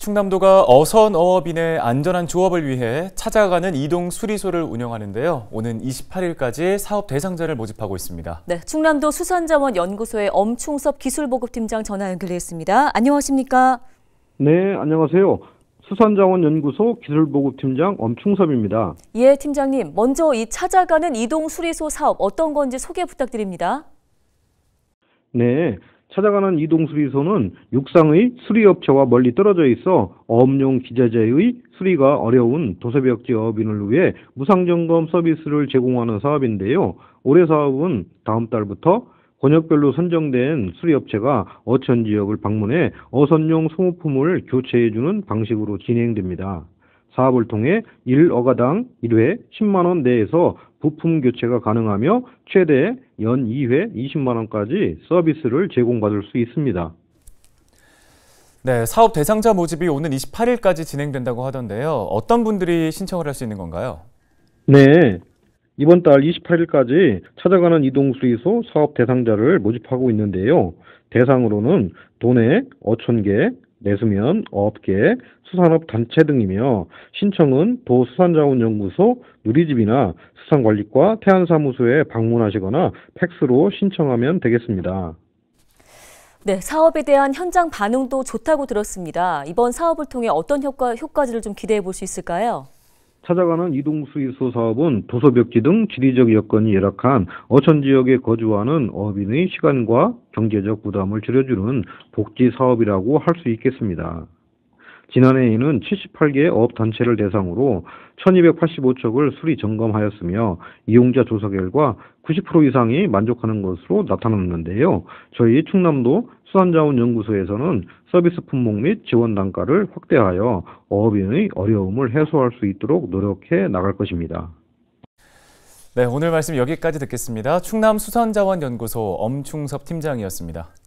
충남도가 어선 어업인의 안전한 조업을 위해 찾아가는 이동 수리소를 운영하는데요. 오는 28일까지 사업 대상자를 모집하고 있습니다. 네, 충남도 수산자원 연구소의 엄충섭 기술보급팀장 전화 연결했습니다. 안녕하십니까? 네, 안녕하세요. 수산자원 연구소 기술보급팀장 엄충섭입니다. 예, 팀장님. 먼저 이 찾아가는 이동 수리소 사업 어떤 건지 소개 부탁드립니다. 네, 찾아가는 이동수리소는 육상의 수리업체와 멀리 떨어져 있어 업용 기자재의 수리가 어려운 도서벽 지업인을 위해 무상점검 서비스를 제공하는 사업인데요. 올해 사업은 다음 달부터 권역별로 선정된 수리업체가 어천 지역을 방문해 어선용 소모품을 교체해주는 방식으로 진행됩니다. 사업을 통해 1억가당 1회 10만원 내에서 부품 교체가 가능하며 최대 연 2회 20만 원까지 서비스를 제공받을 수 있습니다. 네, 사업 대상자 모집이 오는 28일까지 진행된다고 하던데요. 어떤 분들이 신청을 할 수 있는 건가요? 네. 이번 달 28일까지 찾아가는 이동수의소 사업 대상자를 모집하고 있는데요. 대상으로는 도내, 어촌계, 내수면, 업계 수산업 단체 등이며 신청은 도수산자원연구소 누리집이나 수산관리과 태안사무소에 방문하시거나 팩스로 신청하면 되겠습니다. 네, 사업에 대한 현장 반응도 좋다고 들었습니다. 이번 사업을 통해 어떤 효과, 효과들을 좀 기대해 볼 수 있을까요? 찾아가는 이동수의소 사업은 도서벽지 등 지리적 여건이 열악한 어촌 지역에 거주하는 어민의 시간과 경제적 부담을 줄여주는 복지 사업이라고 할 수 있겠습니다. 지난해에는 7 8개업단체를 대상으로 1285척을 수리 점검하였으며 이용자 조사 결과 90% 이상이 만족하는 것으로 나타났는데요. 저희 충남도 수산자원연구소에서는 서비스 품목 및 지원 단가를 확대하여 어업인의 어려움을 해소할 수 있도록 노력해 나갈 것입니다. 네, 오늘 말씀 여기까지 듣겠습니다. 충남 수산자원연구소 엄충섭 팀장이었습니다.